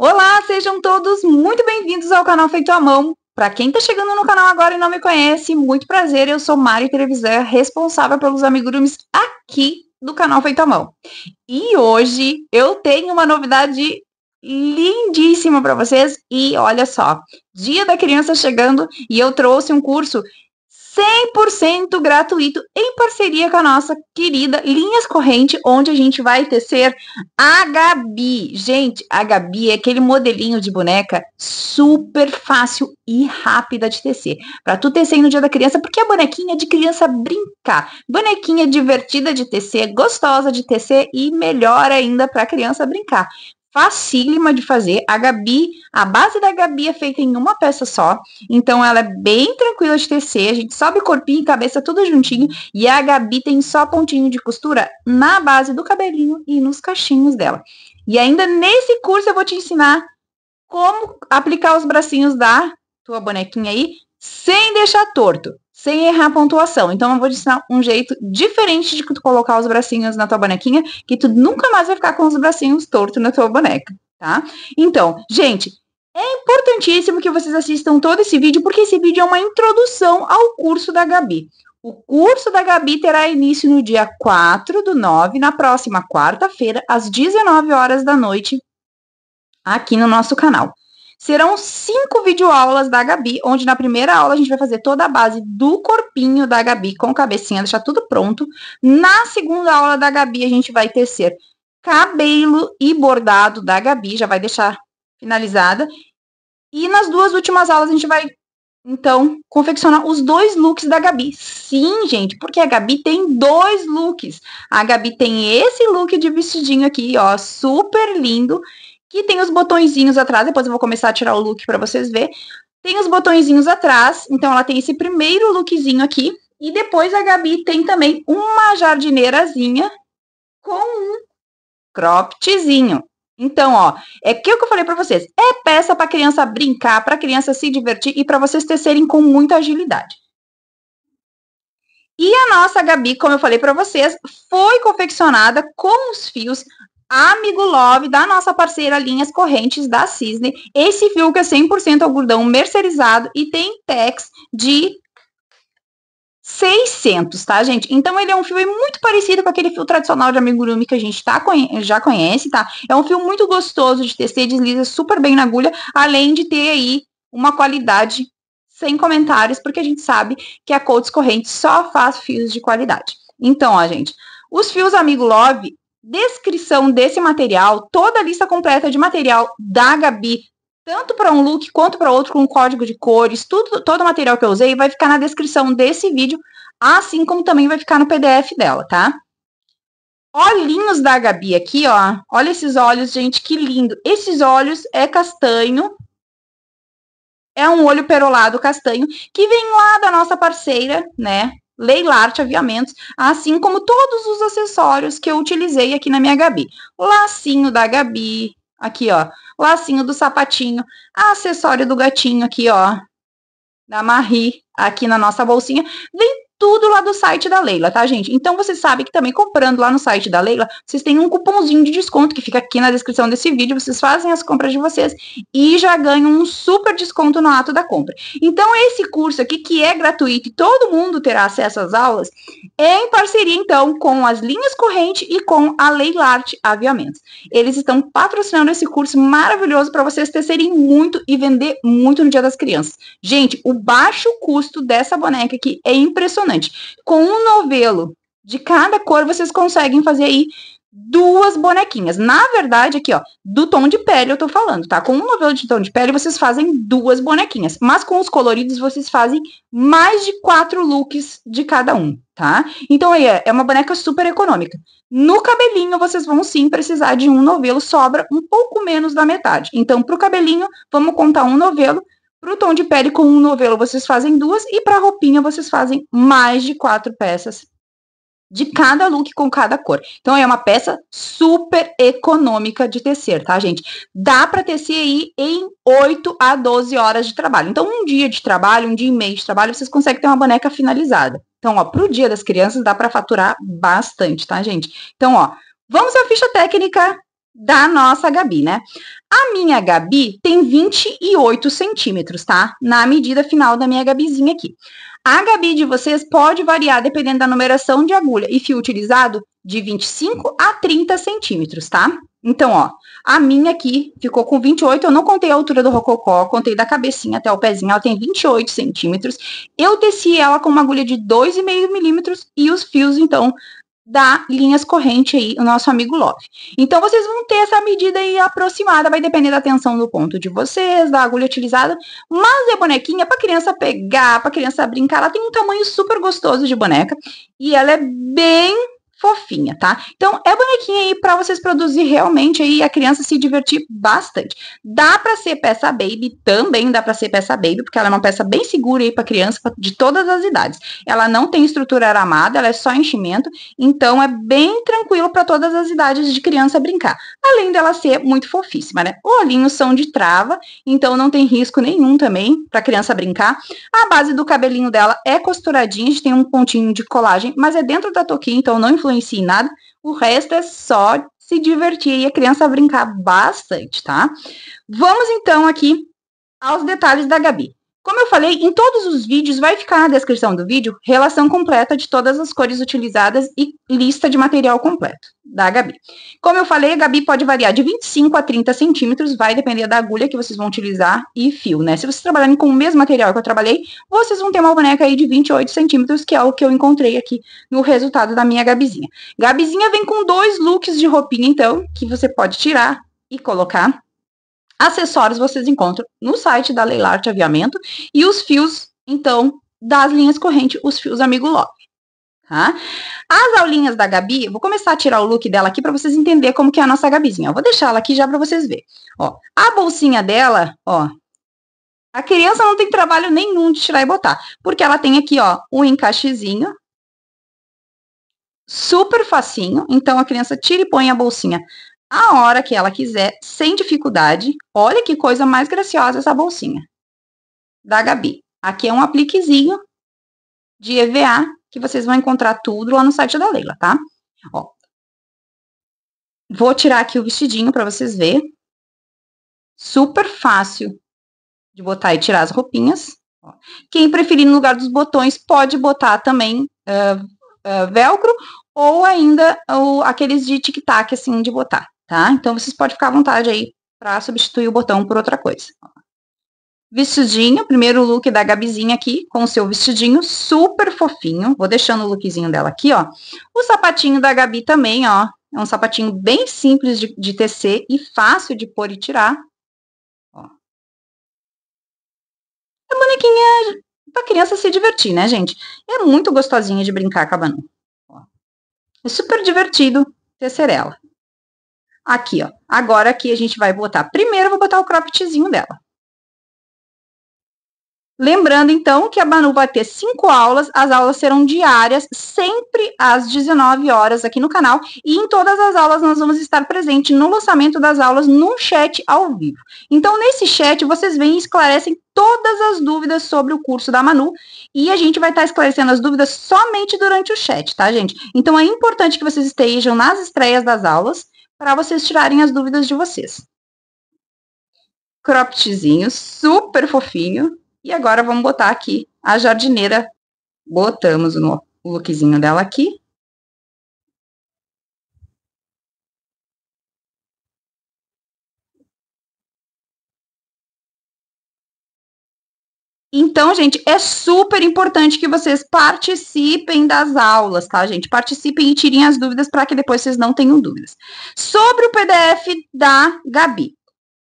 Olá, sejam todos muito bem-vindos ao canal Feito à Mão. Para quem está chegando no canal agora e não me conhece, muito prazer, eu sou Mari Trevisan, responsável pelos amigurumis aqui do canal Feito à Mão. E hoje eu tenho uma novidade lindíssima para vocês e olha só, Dia da Criança chegando e eu trouxe um curso 100% gratuito em parceria com a nossa querida Linhas Corrente, onde a gente vai tecer a Gabi. Gente, a Gabi é aquele modelinho de boneca super fácil e rápida de tecer. Para tu tecer no dia da criança, porque a bonequinha é de criança brincar. Bonequinha divertida de tecer, gostosa de tecer e melhor ainda para a criança brincar facílima de fazer. A Gabi, a base da Gabi é feita em uma peça só, então ela é bem tranquila de tecer. A gente sobe corpinho e cabeça tudo juntinho e a Gabi tem só pontinho de costura na base do cabelinho e nos cachinhos dela. E ainda nesse curso eu vou te ensinar como aplicar os bracinhos da tua bonequinha aí sem deixar torto sem errar a pontuação. Então eu vou te ensinar um jeito diferente de tu colocar os bracinhos na tua bonequinha, que tu nunca mais vai ficar com os bracinhos tortos na tua boneca, tá? Então, gente, é importantíssimo que vocês assistam todo esse vídeo, porque esse vídeo é uma introdução ao curso da Gabi. O curso da Gabi terá início no dia 4 do 9, na próxima quarta-feira, às 19 horas da noite, aqui no nosso canal. Serão cinco videoaulas da Gabi, onde na primeira aula a gente vai fazer toda a base do corpinho da Gabi com cabecinha, deixar tudo pronto. Na segunda aula da Gabi, a gente vai tecer cabelo e bordado da Gabi, já vai deixar finalizada. E nas duas últimas aulas a gente vai então, confeccionar os dois looks da Gabi. Sim, gente, porque a Gabi tem dois looks. A Gabi tem esse look de vestidinho aqui, ó, super lindo que tem os botõezinhos atrás, depois eu vou começar a tirar o look para vocês ver. Tem os botõezinhos atrás, então ela tem esse primeiro lookzinho aqui, e depois a Gabi tem também uma jardineirazinha com um croppedzinho. Então, ó, é que o que eu falei para vocês, é peça para criança brincar, para criança se divertir e para vocês tecerem com muita agilidade. E a nossa Gabi, como eu falei para vocês, foi confeccionada com os fios Amigo Love, da nossa parceira Linhas Correntes da Cisne. Esse fio que é 100% algodão mercerizado e tem tex de 600, tá, gente? Então ele é um fio muito parecido com aquele fio tradicional de amigurumi que a gente tá, já conhece, tá? É um fio muito gostoso de tecer, desliza super bem na agulha, além de ter aí uma qualidade sem comentários, porque a gente sabe que a Coates Corrente só faz fios de qualidade. Então, ó, gente, os fios Amigo Love, descrição desse material, toda a lista completa de material da Gabi, tanto para um look quanto para outro, com código de cores, tudo, todo o material que eu usei vai ficar na descrição desse vídeo, assim como também vai ficar no PDF dela, tá? Olhinhos da Gabi aqui, ó. Olha esses olhos, gente, que lindo. Esses olhos é castanho. É um olho perolado castanho, que vem lá da nossa parceira, né? Leilart aviamentos, assim como todos os acessórios que eu utilizei aqui na minha Gabi. Lacinho da Gabi, aqui ó, lacinho do sapatinho, acessório do gatinho aqui ó, da Marie, aqui na nossa bolsinha. Vem tudo lá do site da Leila, tá, gente? Então você sabe que também comprando lá no site da Leila, vocês têm um cupomzinho de desconto que fica aqui na descrição desse vídeo. Vocês fazem as compras de vocês e já ganham um super desconto no ato da compra. Então esse curso aqui, que é gratuito e todo mundo terá acesso às aulas, é em parceria então com as linhas corrente e com a Leilarte Aviamentos. Eles estão patrocinando esse curso maravilhoso para vocês tecerem muito e vender muito no Dia das Crianças. Gente, o baixo custo dessa boneca aqui é impressionante impressionante. Com um novelo de cada cor, vocês conseguem fazer aí duas bonequinhas. Na verdade, aqui, ó, do tom de pele eu tô falando, tá? Com um novelo de tom de pele, vocês fazem duas bonequinhas. Mas com os coloridos, vocês fazem mais de quatro looks de cada um, tá? Então, aí, é, é uma boneca super econômica. No cabelinho, vocês vão sim precisar de um novelo, sobra um pouco menos da metade. Então, pro cabelinho, vamos contar um novelo, para o tom de pele com um novelo, vocês fazem duas. E para roupinha, vocês fazem mais de quatro peças de cada look com cada cor. Então é uma peça super econômica de tecer, tá, gente? Dá para tecer aí em 8 a 12 horas de trabalho. Então um dia de trabalho, um dia e meio de trabalho, vocês conseguem ter uma boneca finalizada. Então, ó, pro dia das crianças dá para faturar bastante, tá, gente? Então, ó, vamos à ficha técnica da nossa Gabi, né? A minha Gabi tem 28 centímetros, tá? Na medida final da minha Gabizinha aqui. A Gabi de vocês pode variar dependendo da numeração de agulha e fio utilizado de 25 a 30 centímetros, tá? Então, ó, a minha aqui ficou com 28, eu não contei a altura do rococó, contei da cabecinha até o pezinho, ela tem 28 centímetros. Eu teci ela com uma agulha de 2,5 milímetros e os fios, então, da linhas corrente aí, o nosso amigo Love. Então vocês vão ter essa medida aí aproximada, vai depender da tensão do ponto de vocês, da agulha utilizada, mas a é bonequinha para criança pegar, para criança brincar, ela tem um tamanho super gostoso de boneca e ela é bem fofinha, tá? Então é bonequinha aí para vocês produzir realmente aí a criança se divertir bastante. Dá para ser peça baby também, dá para ser peça baby, porque ela é uma peça bem segura aí para criança de todas as idades. Ela não tem estrutura aramada, ela é só enchimento, então é bem tranquilo para todas as idades de criança brincar. Além dela ser muito fofíssima, né? Olhinhos são de trava, então não tem risco nenhum também para criança brincar. A base do cabelinho dela é costuradinha, a gente tem um pontinho de colagem, mas é dentro da toquinha, então não influencia influencia em nada. O resto é só se divertir e a criança brincar bastante, tá? Vamos então aqui aos detalhes da Gabi. Como eu falei, em todos os vídeos vai ficar na descrição do vídeo relação completa de todas as cores utilizadas e lista de material completo da Gabi. Como eu falei, a Gabi pode variar de 25 a 30 centímetros, vai depender da agulha que vocês vão utilizar e fio, né? Se vocês trabalharem com o mesmo material que eu trabalhei, vocês vão ter uma boneca aí de 28 centímetros, que é o que eu encontrei aqui no resultado da minha Gabizinha. Gabizinha vem com dois looks de roupinha, então, que você pode tirar e colocar Acessórios vocês encontram no site da Leilarte Aviamento e os fios, então, das linhas corrente, os fios Amigo Love. Tá? As aulinhas da Gabi, vou começar a tirar o look dela aqui para vocês entenderem como que é a nossa Gabizinha. Eu vou deixar ela aqui já para vocês verem. Ó, a bolsinha dela, ó, a criança não tem trabalho nenhum de tirar e botar, porque ela tem aqui, ó, um encaixezinho, super facinho. Então a criança tira e põe a bolsinha a hora que ela quiser, sem dificuldade. Olha que coisa mais graciosa essa bolsinha da Gabi. Aqui é um apliquezinho de EVA que vocês vão encontrar tudo lá no site da Leila, tá? Ó. Vou tirar aqui o vestidinho para vocês ver. Super fácil de botar e tirar as roupinhas. Ó. Quem preferir no lugar dos botões pode botar também uh, uh, velcro ou ainda uh, aqueles de tic-tac assim de botar tá? Então vocês podem ficar à vontade aí para substituir o botão por outra coisa. Vestidinho, primeiro look da Gabizinha aqui, com o seu vestidinho super fofinho. Vou deixando o lookzinho dela aqui, ó. O sapatinho da Gabi também, ó. É um sapatinho bem simples de, de tecer e fácil de pôr e tirar. Ó. A bonequinha pra criança se divertir, né, gente? É muito gostosinha de brincar com a Banu. Ó. É super divertido tecer ela. Aqui, ó. Agora aqui a gente vai botar. Primeiro eu vou botar o croppedzinho dela. Lembrando, então, que a Banu vai ter cinco aulas, as aulas serão diárias, sempre às 19 horas aqui no canal, e em todas as aulas nós vamos estar presente no lançamento das aulas num chat ao vivo. Então, nesse chat, vocês vêm e esclarecem todas as dúvidas sobre o curso da Manu, e a gente vai estar esclarecendo as dúvidas somente durante o chat, tá, gente? Então, é importante que vocês estejam nas estreias das aulas, para vocês tirarem as dúvidas de vocês. Croptezinho super fofinho. E agora vamos botar aqui a jardineira. Botamos o lookzinho dela aqui. Então, gente, é super importante que vocês participem das aulas, tá, gente? Participem e tirem as dúvidas para que depois vocês não tenham dúvidas. Sobre o PDF da Gabi.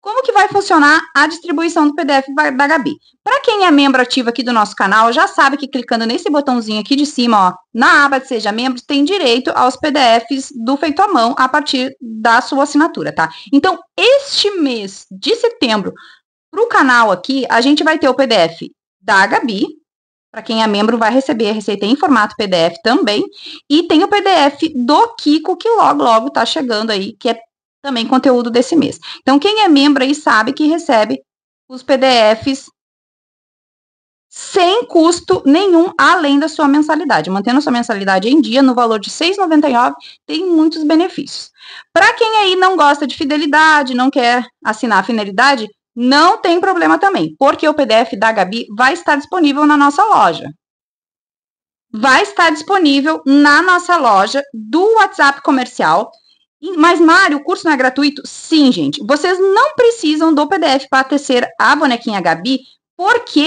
Como que vai funcionar a distribuição do PDF da Gabi? Para quem é membro ativo aqui do nosso canal, já sabe que clicando nesse botãozinho aqui de cima, ó, na aba de Seja Membro, tem direito aos PDFs do feito à mão a partir da sua assinatura, tá? Então, este mês de setembro, para o canal aqui, a gente vai ter o PDF da Gabi. Para quem é membro, vai receber a receita em formato PDF também. E tem o PDF do Kiko, que logo, logo tá chegando aí, que é também conteúdo desse mês. Então, quem é membro aí sabe que recebe os PDFs sem custo nenhum além da sua mensalidade. Mantendo sua mensalidade em dia no valor de R$ 6,99, tem muitos benefícios. Para quem aí não gosta de fidelidade, não quer assinar a fidelidade, não tem problema também, porque o PDF da Gabi vai estar disponível na nossa loja. Vai estar disponível na nossa loja do WhatsApp comercial. Mas, Mário, o curso não é gratuito? Sim, gente. Vocês não precisam do PDF para tecer a bonequinha Gabi, porque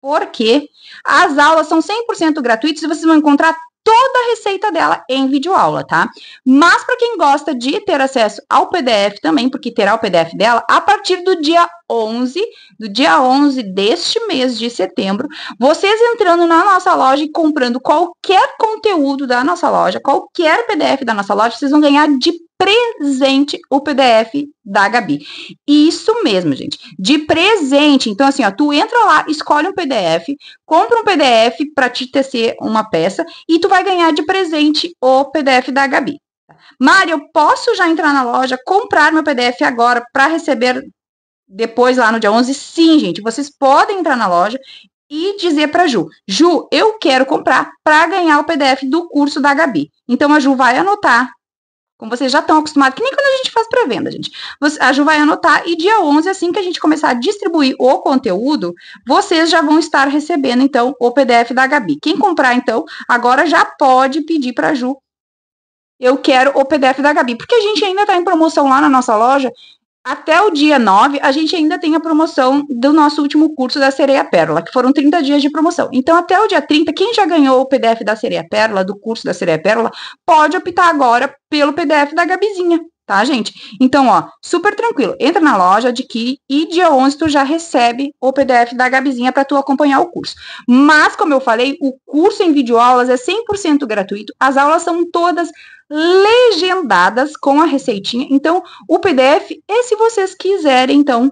porque as aulas são 100% gratuitas e vocês vão encontrar toda a receita dela em videoaula, tá? Mas para quem gosta de ter acesso ao PDF também, porque terá o PDF dela, a partir do dia 11, do dia 11 deste mês de setembro, vocês entrando na nossa loja e comprando qualquer conteúdo da nossa loja, qualquer PDF da nossa loja, vocês vão ganhar de presente o PDF da Gabi. Isso mesmo, gente. De presente. Então, assim, ó, tu entra lá, escolhe um PDF, compra um PDF para te tecer uma peça e tu vai ganhar de presente o PDF da Gabi. Mari, eu posso já entrar na loja, comprar meu PDF agora para receber depois lá no dia 11? Sim, gente, vocês podem entrar na loja e dizer para Ju, Ju, eu quero comprar para ganhar o PDF do curso da Gabi. Então a Ju vai anotar como vocês já estão acostumados, que nem quando a gente faz pré-venda, gente. a Ju vai anotar e dia 11, assim que a gente começar a distribuir o conteúdo, vocês já vão estar recebendo, então, o PDF da Gabi. Quem comprar, então, agora já pode pedir para a Ju eu quero o PDF da Gabi, porque a gente ainda está em promoção lá na nossa loja até o dia 9, a gente ainda tem a promoção do nosso último curso da Sereia Pérola, que foram 30 dias de promoção. Então, até o dia 30, quem já ganhou o PDF da Sereia Pérola, do curso da Sereia Pérola, pode optar agora pelo PDF da Gabizinha, tá, gente? Então, ó, super tranquilo. Entra na loja, adquire e dia 11 tu já recebe o PDF da Gabizinha para tu acompanhar o curso. Mas, como eu falei, o curso em videoaulas é 100% gratuito. As aulas são todas legendadas com a receitinha. Então, o PDF é se vocês quiserem, então,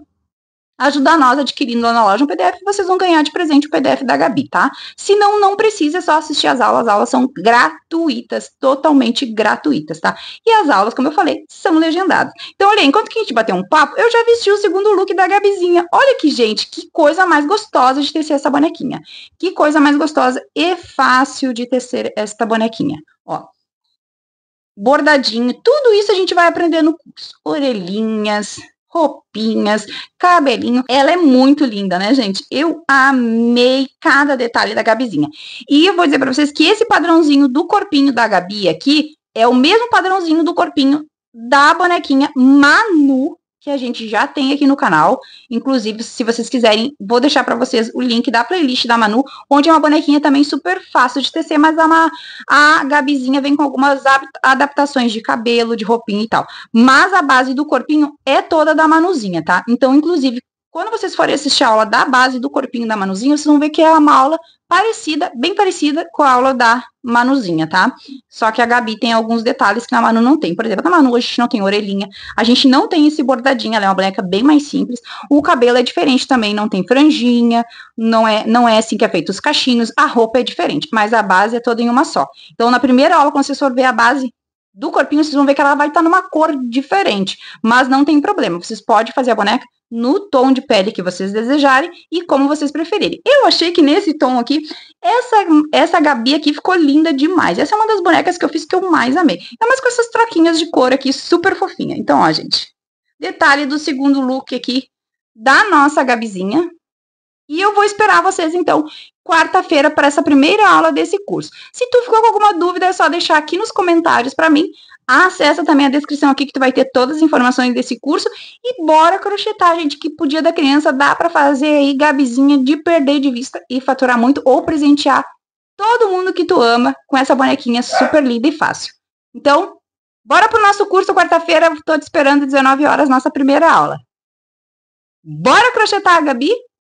ajudar nós adquirindo lá na loja um PDF, vocês vão ganhar de presente o PDF da Gabi, tá? Se não, não precisa, é só assistir as aulas. As aulas são gratuitas, totalmente gratuitas, tá? E as aulas, como eu falei, são legendadas. Então, olha, enquanto que a gente bateu um papo, eu já vesti o segundo look da Gabizinha. Olha que, gente, que coisa mais gostosa de tecer essa bonequinha. Que coisa mais gostosa e fácil de tecer esta bonequinha. Ó, bordadinho, tudo isso a gente vai aprender no curso. Orelhinhas, roupinhas, cabelinho. Ela é muito linda, né, gente? Eu amei cada detalhe da Gabizinha. E eu vou dizer para vocês que esse padrãozinho do corpinho da Gabi aqui é o mesmo padrãozinho do corpinho da bonequinha Manu que a gente já tem aqui no canal. Inclusive, se vocês quiserem, vou deixar para vocês o link da playlist da Manu, onde é uma bonequinha também super fácil de tecer, mas uma, a Gabizinha vem com algumas adaptações de cabelo, de roupinha e tal. Mas a base do corpinho é toda da Manuzinha, tá? Então, inclusive, quando vocês forem assistir a aula da base do corpinho da Manuzinha, vocês vão ver que é uma aula parecida, bem parecida com a aula da Manuzinha, tá? Só que a Gabi tem alguns detalhes que a Manu não tem. Por exemplo, na Manu a gente não tem orelhinha, a gente não tem esse bordadinho, ela é uma boneca bem mais simples. O cabelo é diferente também, não tem franjinha, não é, não é assim que é feito os cachinhos, a roupa é diferente, mas a base é toda em uma só. Então, na primeira aula, quando vocês for ver a base, do corpinho, vocês vão ver que ela vai estar tá numa cor diferente. Mas não tem problema. Vocês podem fazer a boneca no tom de pele que vocês desejarem e como vocês preferirem. Eu achei que nesse tom aqui, essa, essa Gabi aqui ficou linda demais. Essa é uma das bonecas que eu fiz que eu mais amei. É mais com essas troquinhas de cor aqui, super fofinha. Então, ó, gente. Detalhe do segundo look aqui da nossa Gabizinha. E eu vou esperar vocês, então, quarta-feira para essa primeira aula desse curso. Se tu ficou com alguma dúvida, é só deixar aqui nos comentários para mim. Acessa também a descrição aqui que tu vai ter todas as informações desse curso e bora crochetar, gente, que pro Dia da Criança dá para fazer aí gabizinha de perder de vista e faturar muito ou presentear todo mundo que tu ama com essa bonequinha super linda e fácil. Então, bora pro nosso curso quarta-feira, tô te esperando 19 horas nossa primeira aula. Bora crochetar, Gabi?